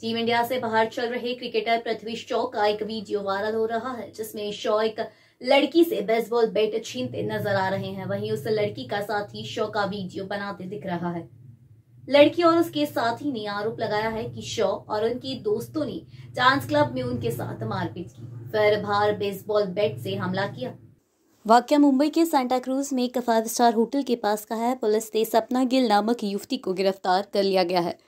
team India से बाहर चल रहे क्रिकेटर पृथ्वी शॉ का एक वीडियो वायरल हो रहा है जिसमें शॉ एक लड़की से बेसबॉल बैट छीनते नजर आ रहे हैं वहीं उस लड़की का साथी शॉ का वीडियो बनाते दिख रहा है लड़की और उसके साथी ने आरोप लगाया है कि शॉ और उनके दोस्तों ने डांस क्लब में उनके साथ मारपीट की फिर बाहर बेसबॉल बैट से हमला किया वाक्य मुंबई के सांता क्रूज में एक फाइव स्टार होटल के पास का है पुलिस ने सपना गिल नामक युवती को गिरफ्तार कर लिया गया है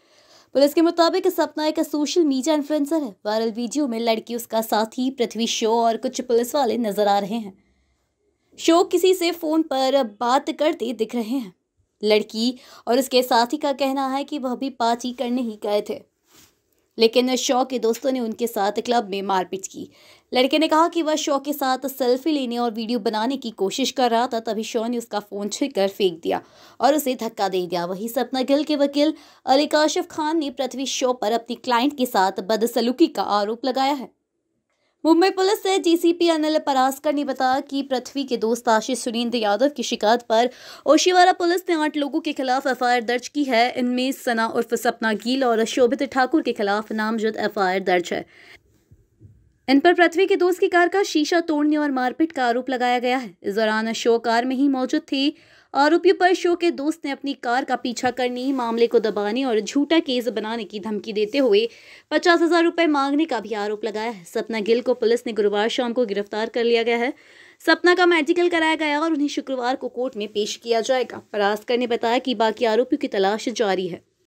पुलिस के मुताबिक सपना एक सोशल मीडिया इन्फ्लुएंसर है वायरल वीडियो में लड़की उसका साथी पृथ्वी शो और कुछ पुलिस वाले नजर आ रहे हैं शो किसी से फ़ोन पर बात करते दिख रहे हैं लड़की और उसके साथी का कहना है कि वह भी पार्टी करने ही गए थे लेकिन शो के दोस्तों ने उनके साथ क्लब में मारपीट की लड़के ने कहा कि वह शो के साथ सेल्फी लेने और वीडियो बनाने की कोशिश कर रहा था तभी शो ने उसका फ़ोन छीनकर फेंक दिया और उसे धक्का दे दिया वहीं सपना गिल के वकील अली काशिफ खान ने पृथ्वी शो पर अपनी क्लाइंट के साथ बदसलूकी का आरोप लगाया है मुंबई पुलिस से डीसीपी अनिल परासकर ने बताया कि पृथ्वी के दोस्त आशीष सुरेंद्र यादव की शिकायत पर ओशीवारा पुलिस ने आठ लोगों के खिलाफ एफआईआर दर्ज की है इनमें सना उर्फ सपना गील और शोभित ठाकुर के खिलाफ नामजद एफआईआर दर्ज है इन पर पृथ्वी के दोस्त की कार का शीशा तोड़ने और मारपीट का आरोप लगाया गया है इस दौरान अशोक कार में ही मौजूद थे आरोपियों पर शो के दोस्त ने अपनी कार का पीछा करने मामले को दबाने और झूठा केस बनाने की धमकी देते हुए पचास हजार रुपये मांगने का भी आरोप लगाया है सपना गिल को पुलिस ने गुरुवार शाम को गिरफ्तार कर लिया गया है सपना का मेडिकल कराया गया और उन्हें शुक्रवार को कोर्ट में पेश किया जाएगा परास्कर ने बताया कि बाकी आरोपियों की तलाश जारी है